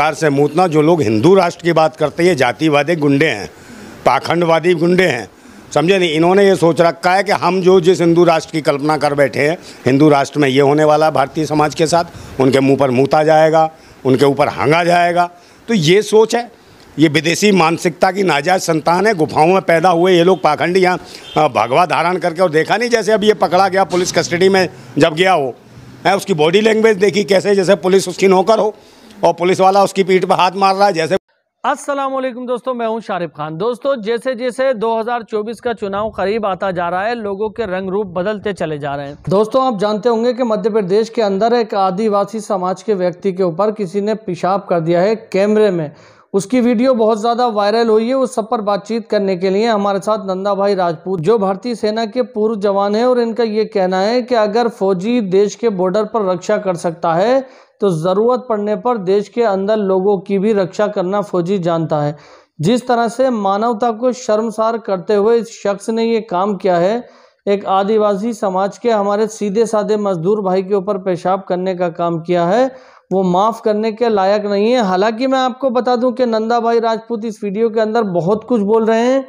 प्रकार से मूतना जो लोग हिंदू राष्ट्र की बात करते हैं जातिवादी गुंडे हैं पाखंडवादी गुंडे हैं समझे नहीं इन्होंने ये सोच रखा है कि हम जो जिस हिंदू राष्ट्र की कल्पना कर बैठे हैं हिंदू राष्ट्र में ये होने वाला भारतीय समाज के साथ उनके मुंह पर मूता जाएगा उनके ऊपर हांगा जाएगा तो ये सोच है ये विदेशी मानसिकता की नाजायज संतान है गुफाओं में पैदा हुए ये लोग पाखंडी यहाँ भगवा धारण करके और देखा नहीं जैसे अब ये पकड़ा गया पुलिस कस्टडी में जब गया हो है उसकी बॉडी लैंग्वेज देखी कैसे जैसे पुलिस उसकी नौकर हो और पुलिस वाला उसकी पीठ पर हाथ मार रहा है जैसे अस्सलाम वालेकुम दोस्तों मैं हूं शारिफ खान दोस्तों जैसे जैसे 2024 का चुनाव करीब आता जा रहा है लोगों के रंग रूप बदलते चले जा रहे हैं दोस्तों आप जानते होंगे कि मध्य प्रदेश के अंदर एक आदिवासी समाज के व्यक्ति के ऊपर किसी ने पेशाब कर दिया है कैमरे में उसकी वीडियो बहुत ज़्यादा वायरल हुई है उस सब पर बातचीत करने के लिए हमारे साथ नंदा भाई राजपूत जो भारतीय सेना के पूर्व जवान है और इनका ये कहना है कि अगर फौजी देश के बॉर्डर पर रक्षा कर सकता है तो ज़रूरत पड़ने पर देश के अंदर लोगों की भी रक्षा करना फौजी जानता है जिस तरह से मानवता को शर्मसार करते हुए इस शख्स ने ये काम किया है एक आदिवासी समाज के हमारे सीधे साधे मजदूर भाई के ऊपर पेशाब करने का काम किया है वो माफ़ करने के लायक नहीं है हालांकि मैं आपको बता दूं कि नंदा भाई राजपूत इस वीडियो के अंदर बहुत कुछ बोल रहे हैं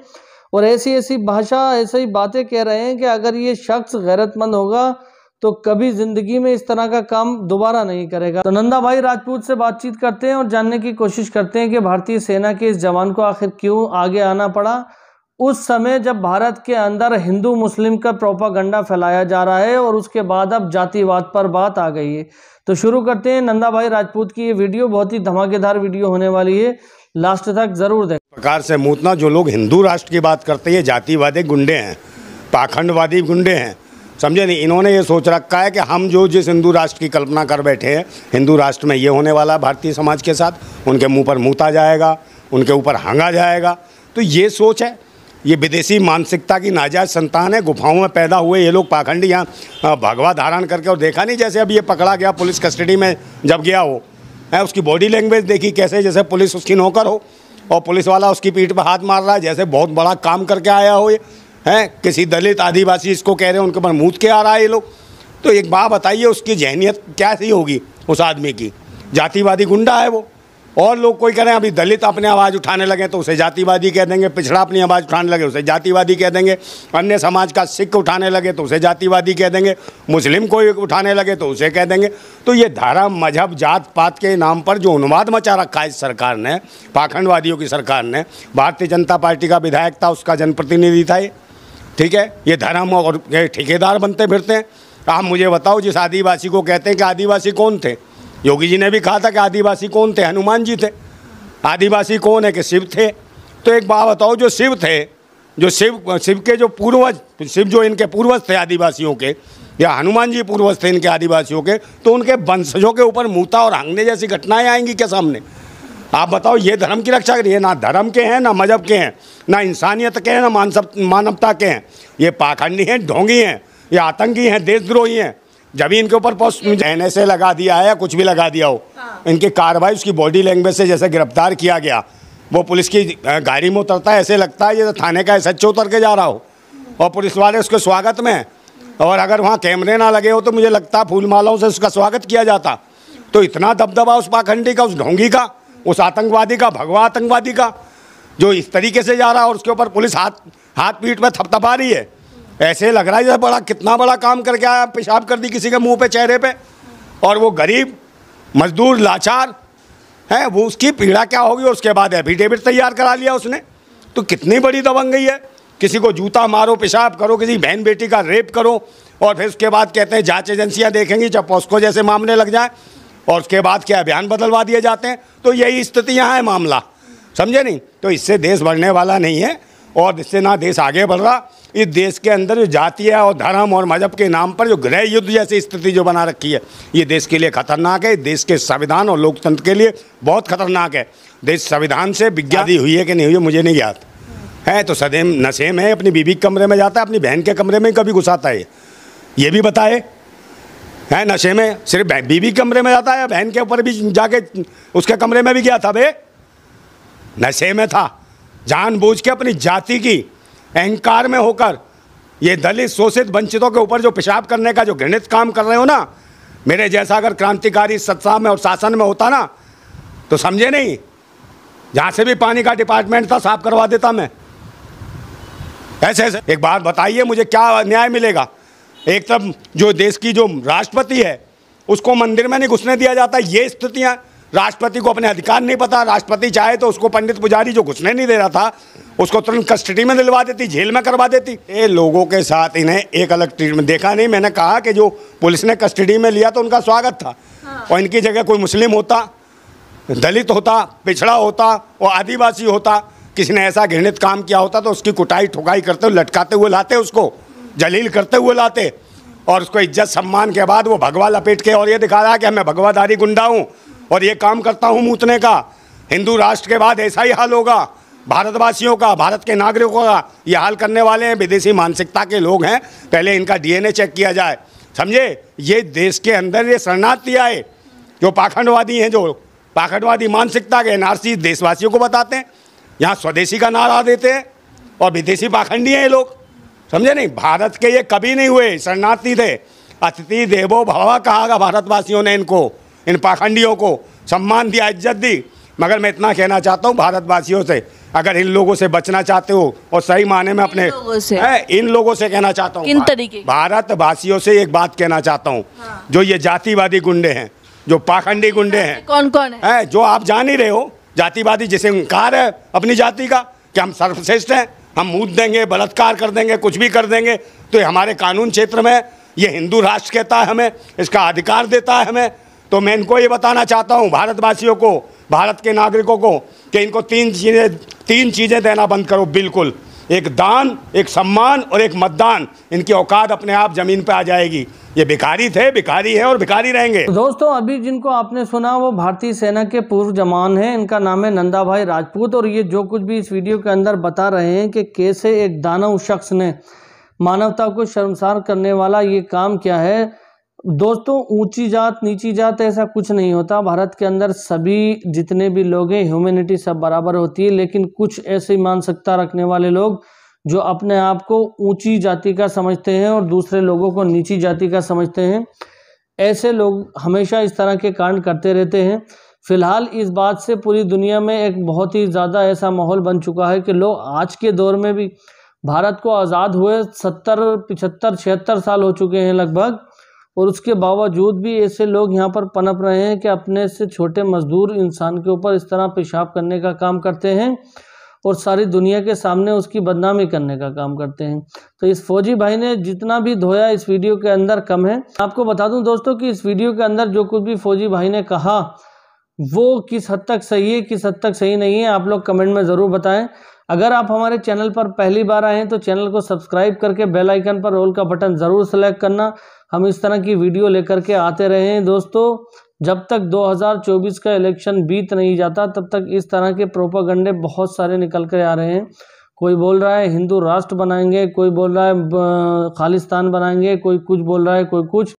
और ऐसी ऐसी भाषा ऐसी बातें कह रहे हैं कि अगर ये शख्स गैरतमंद होगा तो कभी ज़िंदगी में इस तरह का काम दोबारा नहीं करेगा तो नंदा भाई राजपूत से बातचीत करते हैं और जानने की कोशिश करते हैं कि भारतीय सेना के इस जवान को आखिर क्यों आगे आना पड़ा उस समय जब भारत के अंदर हिंदू मुस्लिम का प्रोपागंडा फैलाया जा रहा है और उसके बाद अब जातिवाद पर बात आ गई है तो शुरू करते हैं नंदा भाई राजपूत की ये वीडियो बहुत ही धमाकेदार वीडियो होने वाली है लास्ट तक जरूर देख प्रकार से मूतना जो लोग हिंदू राष्ट्र की बात करते हैं जातिवादी गुंडे हैं पाखंडवादी गुंडे हैं समझे नहीं इन्होंने ये सोच रखा है कि हम जो जिस हिंदू राष्ट्र की कल्पना कर बैठे हैं हिंदू राष्ट्र में ये होने वाला है भारतीय समाज के साथ उनके मुंह पर मुँहता जाएगा उनके ऊपर हंगा जाएगा तो ये सोच है ये विदेशी मानसिकता की नाजायज संतान है गुफाओं में पैदा हुए ये लोग पाखंडी यहाँ भगवा धारण करके और देखा नहीं जैसे अब ये पकड़ा गया पुलिस कस्टडी में जब गया हो है उसकी बॉडी लैंग्वेज देखी कैसे जैसे पुलिस उसकी नौकर हो और पुलिस वाला उसकी पीठ पर हाथ मार रहा है जैसे बहुत बड़ा काम करके आया हो ये हैं किसी दलित आदिवासी इसको कह रहे हैं उनके पर मूत के आ रहा है ये लोग तो एक बात बताइए उसकी जहनीत क्या सी होगी उस आदमी की जातिवादी गुंडा है वो और लोग कोई कह रहे हैं अभी दलित अपने आवाज़ उठाने लगे तो उसे जातिवादी कह देंगे पिछड़ा अपनी आवाज़ उठाने लगे उसे जातिवादी कह देंगे अन्य समाज का सिख उठाने लगे तो उसे जातिवादी कह देंगे मुस्लिम कोई उठाने लगे तो उसे कह देंगे तो ये धारा मजहब जात पात के नाम पर जो उन्माद मचा रखा है इस सरकार ने पाखंडवादियों की सरकार ने भारतीय जनता पार्टी का विधायक था उसका जनप्रतिनिधि था ये ठीक है ये धर्म और ठेकेदार बनते फिरते हैं आप मुझे बताओ जिस आदिवासी को कहते हैं कि आदिवासी कौन थे योगी जी ने भी कहा था कि आदिवासी कौन थे हनुमान जी थे आदिवासी कौन है कि शिव थे तो एक बात बताओ जो शिव थे जो शिव शिव के जो पूर्वज शिव जो इनके पूर्वज थे आदिवासियों के या हनुमान जी पूर्वज थे इनके आदिवासियों के तो उनके वंशजों के ऊपर मूता और हंगने जैसी घटनाएं आएंगी क्या सामने आप बताओ ये धर्म की रक्षा करिए ना धर्म के हैं ना मजहब के हैं ना इंसानियत के हैं ना मानसब मानवता के हैं ये पाखंडी हैं ढोंगी हैं ये आतंकी हैं देशद्रोही हैं जब इनके ऊपर एन एस लगा दिया है या कुछ भी लगा दिया हो हाँ। इनकी कार्रवाई उसकी बॉडी लैंग्वेज से जैसे गिरफ्तार किया गया वो पुलिस की गाड़ी में उतरता है ऐसे लगता है जैसे तो थाने का एस एच उतर के जा रहा हो और पुलिस वाले उसके स्वागत में और अगर वहाँ कैमरे ना लगे हो तो मुझे लगता है फूलमालाओं से उसका स्वागत किया जाता तो इतना दबदबा उस पाखंडी का उस ढोंगी का उस आतंकवादी का भगवा आतंकवादी का जो इस तरीके से जा रहा है और उसके ऊपर पुलिस हाथ हाथ पीठ में थपथपा रही है ऐसे लग रहा है जैसे बड़ा कितना बड़ा काम करके आया पेशाब कर दी किसी के मुंह पे चेहरे पे और वो गरीब मजदूर लाचार है वो उसकी पीड़ा क्या होगी उसके बाद एफिडेविट तैयार करा लिया उसने तो कितनी बड़ी दबंग गई है किसी को जूता मारो पेशाब करो किसी बहन बेटी का रेप करो और फिर उसके बाद कहते हैं जांच एजेंसियां देखेंगी जब पॉस्को जैसे मामले लग जाए और उसके बाद क्या अभियान बदलवा दिए जाते हैं तो यही स्थितियाँ हैं मामला समझे नहीं तो इससे देश बढ़ने वाला नहीं है और इससे ना देश आगे बढ़ रहा इस देश के अंदर जो जातीय और धर्म और मजहब के नाम पर जो गृह युद्ध जैसी स्थिति जो बना रखी है ये देश के लिए खतरनाक है देश के संविधान और लोकतंत्र के लिए बहुत खतरनाक है देश संविधान से विज्ञादी हुई है कि नहीं हुई है मुझे नहीं ज्ञात है तो सदैम नशे में अपनी बीबी के कमरे में जाता है अपनी बहन के कमरे में कभी घुसाता है ये भी बताए है नशे में सिर्फ बीवी कमरे में जाता है बहन के ऊपर भी जाके उसके कमरे में भी गया था बे नशे में था जानबूझ के अपनी जाति की अहंकार में होकर ये दलित शोषित वंचितों के ऊपर जो पेशाब करने का जो घृणित काम कर रहे हो ना मेरे जैसा अगर क्रांतिकारी सत्ता में और शासन में होता ना तो समझे नहीं जहाँ से भी पानी का डिपार्टमेंट था साफ करवा देता मैं ऐसे ऐसे एक बात बताइए मुझे क्या न्याय मिलेगा एक तरफ जो देश की जो राष्ट्रपति है उसको मंदिर में नहीं घुसने दिया जाता ये स्थितियाँ राष्ट्रपति को अपने अधिकार नहीं पता राष्ट्रपति चाहे तो उसको पंडित पुजारी जो घुसने नहीं दे रहा था उसको तुरंत कस्टडी में दिलवा देती जेल में करवा देती ये लोगों के साथ इन्हें एक अलग ट्रीटमेंट देखा नहीं मैंने कहा कि जो पुलिस ने कस्टडी में लिया तो उनका स्वागत था हाँ। और इनकी जगह कोई मुस्लिम होता दलित होता पिछड़ा होता और आदिवासी होता किसी ने ऐसा घृणित काम किया होता तो उसकी कुटाई ठुकाई करते लटकाते हुए लाते उसको जलील करते हुए लाते और उसको इज्जत सम्मान के बाद वो भगवा लपेट के और ये दिखा रहा है कि मैं भगवादारी गुंडा हूँ और ये काम करता हूँ मूतने का हिंदू राष्ट्र के बाद ऐसा ही हाल होगा भारतवासियों का भारत के नागरिकों का ये हाल करने वाले हैं विदेशी मानसिकता के लोग हैं पहले इनका डीएनए चेक किया जाए समझे ये देश के अंदर ये शरणार्थी आए जो पाखंडवादी हैं जो पाखंडवादी मानसिकता के एनआरसी देशवासियों को बताते हैं यहाँ स्वदेशी का नारा देते हैं और विदेशी पाखंडी हैं ये लोग समझे नहीं भारत के ये कभी नहीं हुए शरणार्थी थे अतिथि देवो भवा कहा भारतवासियों ने इनको इन पाखंडियों को सम्मान दिया इज्जत दी मगर मैं इतना कहना चाहता हूँ भारतवासियों से अगर इन लोगों से बचना चाहते हो और सही माने में अपने इन लोगों से, है, इन लोगों से कहना चाहता हूँ भारतवासियों से एक बात कहना चाहता हूँ हाँ। जो ये जातिवादी गुंडे हैं जो पाखंडी गुंडे हैं कौन कौन है? जो आप जान ही रहे हो जातिवादी जिसे इंकार है अपनी जाति का कि हम सर्वश्रेष्ठ हैं हम मूद देंगे बलात्कार कर देंगे कुछ भी कर देंगे तो ये हमारे कानून क्षेत्र में ये हिंदू राष्ट्र कहता है हमें इसका अधिकार देता है हमें तो मैं इनको ये बताना चाहता हूँ भारतवासियों को भारत के नागरिकों को कि इनको तीन चीज़ें तीन चीज़ें देना बंद करो बिल्कुल एक दान एक सम्मान और एक मतदान इनकी औकात अपने आप ज़मीन पर आ जाएगी ये भिखारी थे भिखारी है और भिखारी रहेंगे दोस्तों अभी जिनको आपने सुना वो भारतीय सेना के पूर्व जवान हैं इनका नाम है नंदा भाई राजपूत और ये जो कुछ भी इस वीडियो के अंदर बता रहे हैं कि कैसे एक दानव शख्स ने मानवता को शर्मसार करने वाला ये काम क्या है दोस्तों ऊंची जात नीची जात ऐसा कुछ नहीं होता भारत के अंदर सभी जितने भी लोग हैं ह्यूमेनिटी सब बराबर होती है लेकिन कुछ ऐसे मानसिकता रखने वाले लोग जो अपने आप को ऊंची जाति का समझते हैं और दूसरे लोगों को नीची जाति का समझते हैं ऐसे लोग हमेशा इस तरह के कांड करते रहते हैं फिलहाल इस बात से पूरी दुनिया में एक बहुत ही ज़्यादा ऐसा माहौल बन चुका है कि लोग आज के दौर में भी भारत को आज़ाद हुए सत्तर पिछहत्तर छिहत्तर साल हो चुके हैं लगभग और उसके बावजूद भी ऐसे लोग यहाँ पर पनप रहे हैं कि अपने से छोटे मजदूर इंसान के ऊपर इस तरह पेशाब करने का काम करते हैं और सारी दुनिया के सामने उसकी बदनामी करने का काम करते हैं तो इस फौजी भाई ने जितना भी धोया इस वीडियो के अंदर कम है आपको बता दूं दोस्तों कि इस वीडियो के अंदर जो कुछ भी फौजी भाई ने कहा वो किस हद तक सही है किस हद तक सही नहीं है आप लोग कमेंट में ज़रूर बताएं अगर आप हमारे चैनल पर पहली बार हैं तो चैनल को सब्सक्राइब करके बेल आइकन पर रोल का बटन ज़रूर सेलेक्ट करना हम इस तरह की वीडियो लेकर के आते रहे हैं दोस्तों जब तक 2024 का इलेक्शन बीत नहीं जाता तब तक इस तरह के प्रोपागंडे बहुत सारे निकल कर आ रहे हैं कोई बोल रहा है हिंदू राष्ट्र बनाएंगे कोई बोल रहा है खालिस्तान बनाएंगे कोई कुछ बोल रहा है कोई कुछ